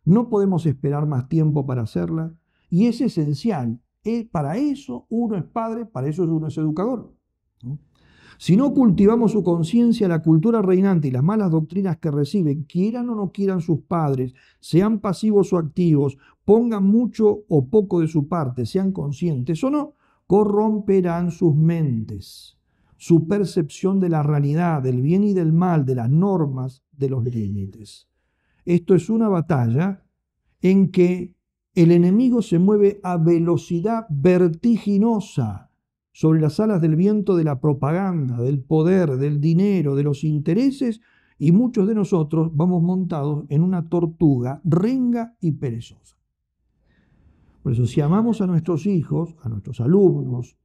no podemos esperar más tiempo para hacerla y es esencial. E, para eso uno es padre, para eso uno es educador. Si no cultivamos su conciencia, la cultura reinante y las malas doctrinas que reciben, quieran o no quieran sus padres, sean pasivos o activos, pongan mucho o poco de su parte, sean conscientes o no, corromperán sus mentes, su percepción de la realidad, del bien y del mal, de las normas, de los límites. Esto es una batalla en que el enemigo se mueve a velocidad vertiginosa sobre las alas del viento de la propaganda, del poder, del dinero, de los intereses, y muchos de nosotros vamos montados en una tortuga renga y perezosa. Por eso, si amamos a nuestros hijos, a nuestros alumnos,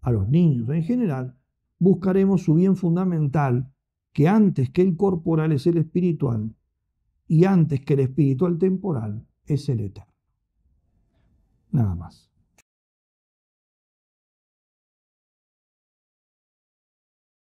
a los niños en general, buscaremos su bien fundamental, que antes que el corporal es el espiritual, y antes que el espiritual temporal es el eterno. Nada más.